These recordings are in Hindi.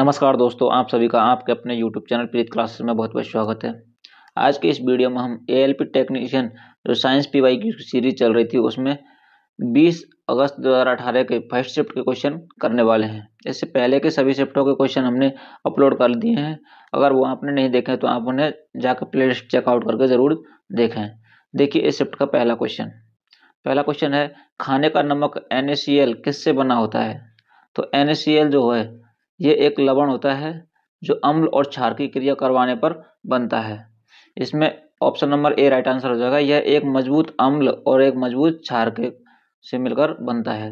नमस्कार दोस्तों आप सभी का आपके अपने यूट्यूब चैनल प्रीत क्लासेस में बहुत बहुत स्वागत है आज के इस वीडियो में हम ए एल टेक्नीशियन जो साइंस पी वाई की सीरीज चल रही थी उसमें 20 अगस्त 2018 के फर्स्ट शिफ्ट के क्वेश्चन करने वाले हैं इससे पहले के सभी शिफ्टों के क्वेश्चन हमने अपलोड कर दिए हैं अगर वो आपने नहीं देखे तो आप उन्हें जाकर प्ले लिस्ट चेकआउट करके ज़रूर देखें देखिए इस शिफ्ट का पहला क्वेश्चन पहला क्वेश्चन है खाने का नमक एन किससे बना होता है तो एन जो है ये एक लवण होता है जो अम्ल और क्षार की क्रिया करवाने पर बनता है इसमें option number A right answer हो जाएगा यह एक मजबूत अम्ल और एक मजबूत क्षार के से मिलकर बनता है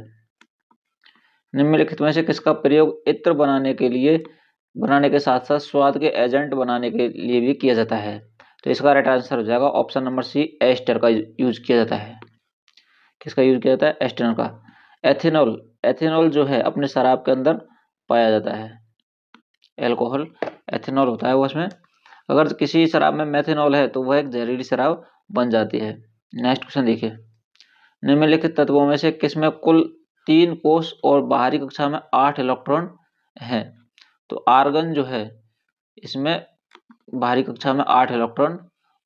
निम्नलिखित में से किसका प्रयोग इत्र बनाने के लिए बनाने के साथ साथ स्वाद के एजेंट बनाने के लिए भी किया जाता है तो इसका राइट आंसर हो जाएगा ऑप्शन नंबर सी एस्टर का यूज किया जाता है किसका यूज किया जाता है एस्टर का एथेनॉल एथेनॉल जो है अपने शराब के अंदर पाया जाता है एल्कोहल एथेनॉल होता है वो उसमें अगर किसी शराब में मेथेनॉल है तो वह एक जहरीली शराब बन जाती है नेक्स्ट क्वेश्चन देखिए निम्नलिखित तत्वों में से किसमें कुल तीन कोष और बाहरी कक्षा में आठ इलेक्ट्रॉन हैं तो आर्गन जो है इसमें बाहरी कक्षा में आठ इलेक्ट्रॉन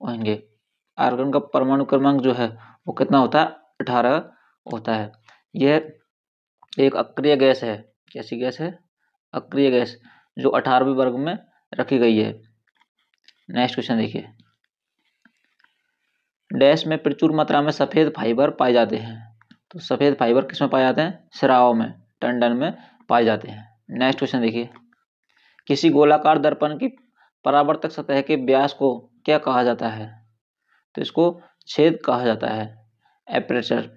होंगे आर्गन का परमाणु क्रमांक जो है वो कितना होता है अठारह होता है यह एक अक्रिय गैस है कैसी गैस है अक्रिय गैस जो अठारहवीं वर्ग में रखी गई है नेक्स्ट क्वेश्चन देखिए डैश में प्रचुर मात्रा में सफ़ेद फाइबर पाए जाते हैं तो सफ़ेद फाइबर किस में पाए जाते हैं शराव में टंडन में पाए जाते हैं नेक्स्ट क्वेश्चन देखिए किसी गोलाकार दर्पण की परावर्तक सतह के व्यास को क्या कहा जाता है तो इसको छेद कहा जाता है एपरेचर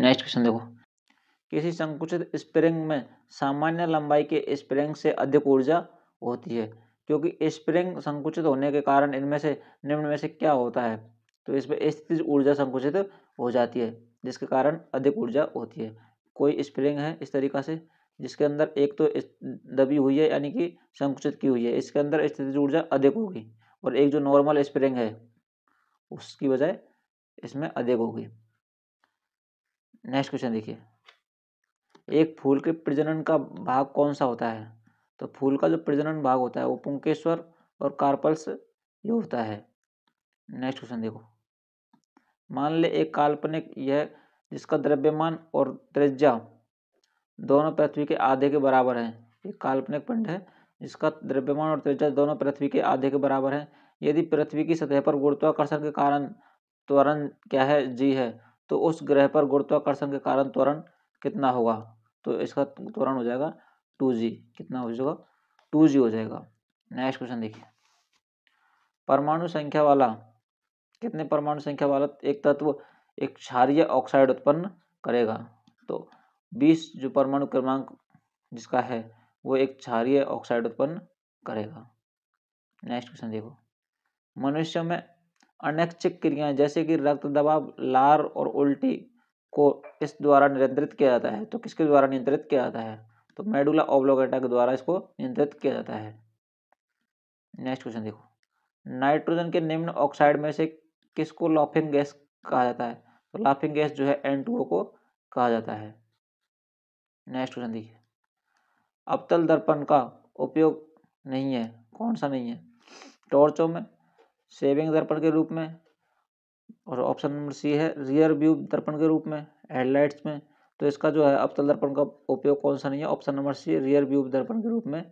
नेक्स्ट क्वेश्चन देखो किसी संकुचित स्प्रिंग में सामान्य लंबाई के स्प्रिंग से अधिक ऊर्जा होती है क्योंकि स्प्रिंग संकुचित होने के कारण इनमें से निम्न में से क्या होता है तो इसमें स्थिति ऊर्जा संकुचित हो जाती है जिसके कारण अधिक ऊर्जा होती है कोई स्प्रिंग है इस तरीका से जिसके अंदर एक तो दबी हुई है यानी कि संकुचित की हुई है इसके अंदर स्थिति ऊर्जा अधिक होगी और एक जो नॉर्मल स्प्रिंग है उसकी बजाय इसमें अधिक होगी नेक्स्ट क्वेश्चन देखिए एक फूल के प्रजनन का भाग कौन सा होता है तो फूल का जो प्रजनन भाग होता है वो पुंकेश्वर और कार्पल्स ये होता है नेक्स्ट क्वेश्चन देखो मान ले एक काल्पनिक यह जिसका द्रव्यमान और त्रिज्या दोनों पृथ्वी के आधे के बराबर है एक काल्पनिक पिंड है जिसका द्रव्यमान और त्रिज्या दोनों पृथ्वी के आधे के बराबर है यदि पृथ्वी की सतह पर गुरुत्वाकर्षण के कारण त्वरण क्या है जी है तो उस ग्रह पर गुरुत्वाकर्षण के कारण त्वरण कितना होगा तो इसका त्वरण हो जाएगा टू जी कितना हो जाएगा टू जी हो जाएगा नेक्स्ट क्वेश्चन देखिए परमाणु संख्या वाला कितने परमाणु संख्या वाला एक तत्व एक क्षारीय ऑक्साइड उत्पन्न करेगा तो बीस जो परमाणु क्रमांक जिसका है वो एक क्षारीय ऑक्साइड उत्पन्न करेगा नेक्स्ट क्वेश्चन देखो मनुष्य में अनैच्छिक क्रियाएं जैसे कि रक्त दबाव लार और उल्टी को इस द्वारा नियंत्रित किया जाता है तो किसके द्वारा नियंत्रित किया जाता है तो मेडुला ओब्लोगेटा के द्वारा इसको नियंत्रित किया जाता है नेक्स्ट क्वेश्चन देखो नाइट्रोजन के निम्न ऑक्साइड में से किसको लॉफिंग गैस कहा जाता है तो लॉफिंग गैस जो है एन को कहा जाता है नेक्स्ट क्वेश्चन देखिए अबतल दर्पण का उपयोग नहीं है कौन सा नहीं है टॉर्चों में सेविंग दर्पण के रूप में और ऑप्शन नंबर सी है रियर व्यू दर्पण के रूप में हेडलाइट्स में तो इसका जो है अवतल दर्पण का उपयोग कौन सा नहीं है option number C rear view दर्पण के रूप में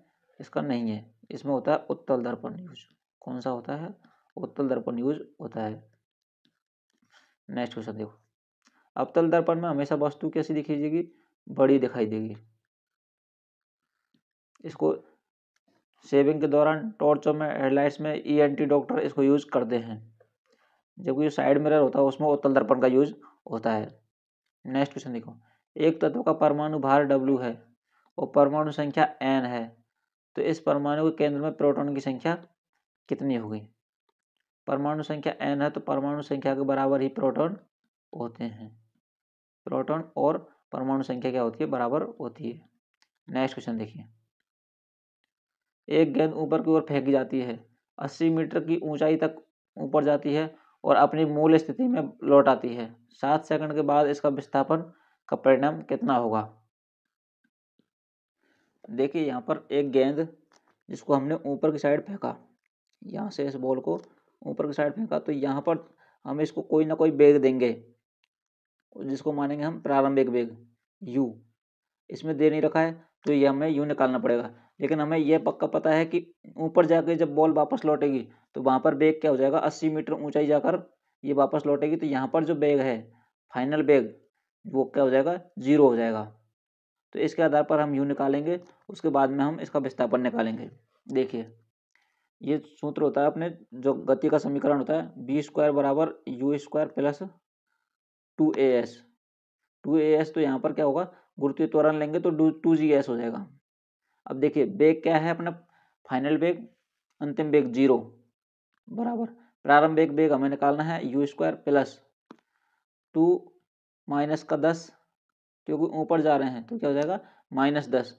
इसका नहीं है इसमें होता है उत्तल दर्पण यूज कौन सा होता है उत्तल दर्पण यूज होता है नेक्स्ट क्वेश्चन देखो अवतल दर्पण में हमेशा वस्तु कैसी दिखाई देगी बड़ी दिखाई देगी इसको सेविंग के दौरान टॉर्चों में हेडलाइट्स में ई e डॉक्टर इसको यूज करते हैं जबकि साइड मिरर होता है उसमें उत्तल दर्पण का यूज होता है नेक्स्ट क्वेश्चन देखो एक तत्व का परमाणु भार डब्ल्यू है और परमाणु संख्या एन है तो इस परमाणु के केंद्र में प्रोटॉन की संख्या कितनी होगी परमाणु संख्या एन है तो परमाणु संख्या के बराबर ही प्रोटॉन होते हैं प्रोटॉन और परमाणु संख्या क्या होती है बराबर होती है नेक्स्ट क्वेश्चन देखिए एक गेंद ऊपर की ओर फेंकी जाती है अस्सी मीटर की ऊंचाई तक ऊपर जाती है और अपनी मूल स्थिति में लौट आती है सात सेकंड के बाद इसका विस्थापन का परिणाम कितना होगा देखिए यहाँ पर एक गेंद जिसको हमने ऊपर की साइड फेंका यहाँ से इस बॉल को ऊपर की साइड फेंका तो यहाँ पर हम इसको कोई ना कोई बेग देंगे जिसको मानेंगे हम प्रारंभिक बेग यू इसमें दे नहीं रखा है तो ये हमें यू निकालना पड़ेगा लेकिन हमें यह पक्का पता है कि ऊपर जाकर जब बॉल वापस लौटेगी तो वहाँ पर बैग क्या हो जाएगा अस्सी मीटर ऊंचाई जाकर ये वापस लौटेगी तो यहाँ पर जो बैग है फाइनल बैग वो क्या हो जाएगा जीरो हो जाएगा तो इसके आधार पर हम यू निकालेंगे उसके बाद में हम इसका विस्थापन निकालेंगे देखिए ये सूत्र होता है अपने जो गति का समीकरण होता है बी स्क्वायर बराबर U square plus two A S two A S तो यहाँ पर क्या होगा गुरुत्व त्वरण लेंगे तो टू जी एस हो जाएगा अब देखिए बेग क्या है अपना फाइनल बेग अंतिम बेग जीरो बराबर प्रारंभ बेग हमें निकालना है U square plus two minus का दस क्योंकि ऊपर जा रहे हैं तो क्या हो जाएगा माइनस दस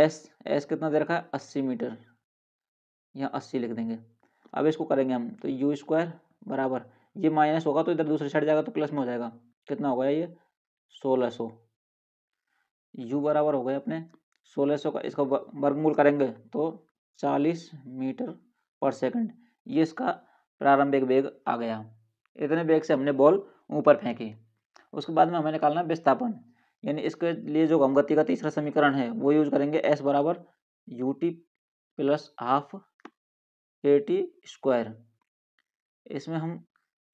एस एस कितना दे रखा है अस्सी मीटर यहाँ अस्सी लिख देंगे अब इसको करेंगे हम तो यू स्क्वायर बराबर ये माइनस होगा तो इधर दूसरी साइड जाएगा तो प्लस में हो जाएगा कितना हो गया ये सोलह सौ सो। यू बराबर हो गए अपने सोलह सौ का इसका वर्गमूल करेंगे तो चालीस मीटर पर सेकंड ये इसका प्रारंभिक वेग आ गया इतने वेग से हमने बॉल ऊपर फेंकी उसके बाद में हमें निकालना है विस्थापन यानी इसके लिए जो गमगति का तीसरा समीकरण है वो यूज करेंगे एस बराबर U T plus half A T square इसमें हम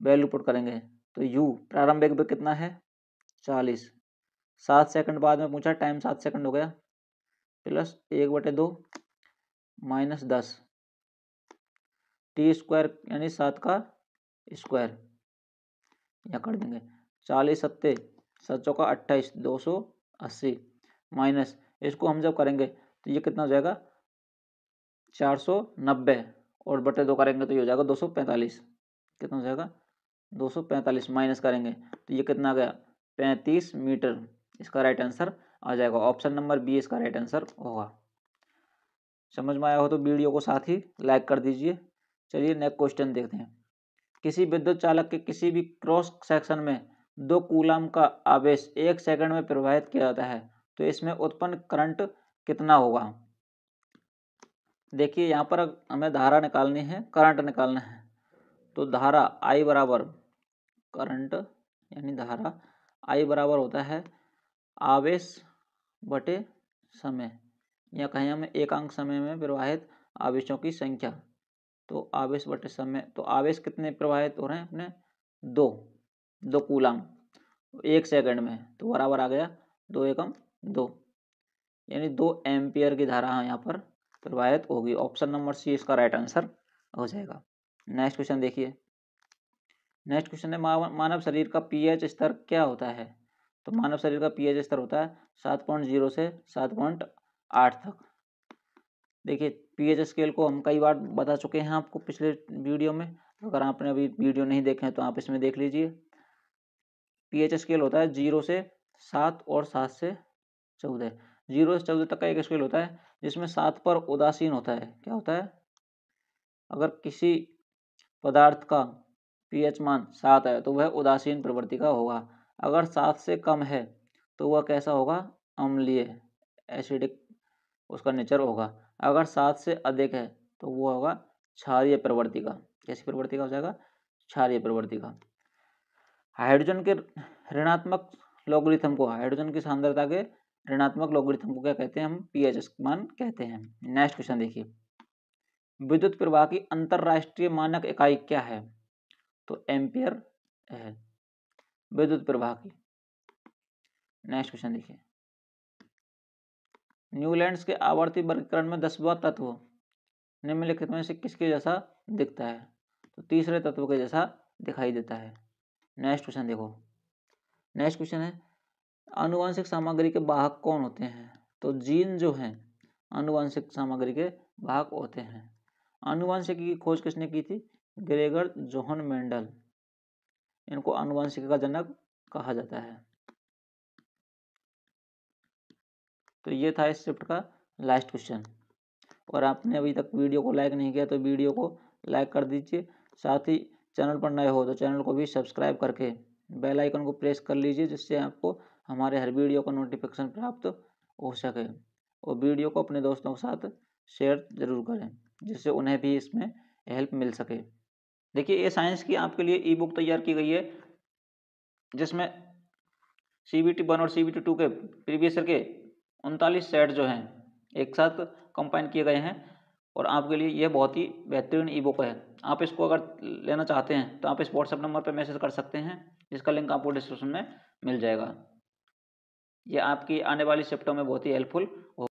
वैल्यू पुट करेंगे तो यू प्रारंभिक वेग कितना है चालीस सात सेकंड बाद में पूछा टाइम सात सेकंड हो गया प्लस एक बटे दो माइनस दस टी स्क्वायर यानी सात का स्क्वायर या कर देंगे चालीस सत्ते सात का अट्ठाईस दो सौ अस्सी माइनस इसको हम जब करेंगे तो ये कितना हो जाएगा चार सौ नब्बे और बटे दो करेंगे तो ये हो जाएगा दो सौ पैंतालीस कितना हो जाएगा दो सौ पैंतालीस माइनस करेंगे तो ये कितना आ गया पैंतीस मीटर इसका राइट आंसर आ जाएगा ऑप्शन नंबर बी इसका राइट आंसर होगा समझ में आया हो तो वीडियो को साथ ही लाइक कर दीजिए चलिए नेक्स्ट क्वेश्चन देखते हैं किसी विद्युत चालक के किसी भी क्रॉस सेक्शन में दो कूलाम का आवेश एक सेकंड में प्रवाहित किया जाता है तो इसमें उत्पन्न करंट कितना होगा देखिए यहाँ पर हमें धारा निकालनी है करंट निकालना है तो धारा I बराबर करंट यानी धारा I बराबर होता है आवेश बटे समय या कहें हमें एकांक समय में प्रवाहित आवेशों की संख्या तो आवेश बटे समय तो आवेश कितने प्रवाहित हो रहे हैं अपने दो दो कूलांग एक सेकंड में तो बराबर आ गया दो एकम दो यानी दो एम्पियर की धारा यहाँ पर प्रवाहित होगी ऑप्शन नंबर सी इसका राइट आंसर हो जाएगा नेक्स्ट क्वेश्चन देखिए नेक्स्ट क्वेश्चन है मानव शरीर का पीएच स्तर क्या होता है तो मानव शरीर का पीएच स्तर होता है सात पॉइंट जीरो से सात पॉइंट आठ तक देखिए पीएच स्केल को हम कई बार बता चुके हैं आपको पिछले वीडियो में अगर आपने अभी वीडियो नहीं देखे हैं तो आप इसमें देख लीजिए पीएच स्केल होता है जीरो से सात और सात से चौदह जीरो से चौदह तक का एक स्केल होता है जिसमें सात पर उदासीन होता है क्या होता है अगर किसी पदार्थ का पीएच मान सात है तो वह उदासीन प्रवृत्ति का होगा अगर सात से कम है तो वह कैसा होगा अम्लीय एसिडिक उसका नेचर होगा अगर सात से अधिक है तो वो होगा क्षारिय प्रवृत्ति का कैसी प्रवृत्ति का हो जाएगा क्षारिय प्रवृत्ति का हाइड्रोजन के ऋणात्मक लोगरिथम को हाइड्रोजन की सांद्रता के ऋणात्मक लोगरिथम को क्या कहते हैं हम पीएच मान कहते हैं नेक्स्ट क्वेश्चन देखिए विद्युत प्रवाह की अंतरराष्ट्रीय मानक इकाई क्या है तो एम्पियर है विद्युत प्रवाह की नेक्स्ट क्वेश्चन देखिए न्यूलैंड्स के आवर्ती वर्गीकरण में दसवा तत्व निम्नलिखित में से किसके जैसा दिखता है तो तीसरे तत्व के जैसा दिखाई देता है नेक्स्ट क्वेश्चन देखो नेक्स्ट क्वेश्चन है आनुवंशिक सामग्री के वाहक कौन होते हैं तो जीन जो है आनुवंशिक सामग्री के वाहक होते हैं अनुवंशिक की खोज किसने की थी ग्रेगर जोहन मेंडल इनको आनुवंशिक का जनक कहा जाता है तो ये था इस शिफ्ट का लास्ट क्वेश्चन और आपने अभी तक वीडियो को लाइक नहीं किया तो वीडियो को लाइक कर दीजिए साथ ही चैनल पर नए हो तो चैनल को भी सब्सक्राइब करके बेल आइकन को प्रेस कर लीजिए जिससे आपको हमारे हर वीडियो का नोटिफिकेशन प्राप्त हो सके और वीडियो को अपने दोस्तों के साथ शेयर ज़रूर करें जिससे उन्हें भी इसमें हेल्प मिल सके देखिए ये साइंस की आपके लिए ई बुक तैयार की गई है जिसमें सी बी टी वन और सी बी टी टू के प्रीवियस ईयर के उनतालीस सेट जो हैं एक साथ कंपाइन किए गए हैं और आपके लिए यह बहुत ही बेहतरीन ई बुक है आप इसको अगर लेना चाहते हैं तो आप इस व्हाट्सअप नंबर पर मैसेज कर सकते हैं जिसका लिंक आपको डिस्क्रिप्शन में मिल जाएगा ये आपकी आने वाली शिफ्टों में बहुत ही हेल्पफुल हो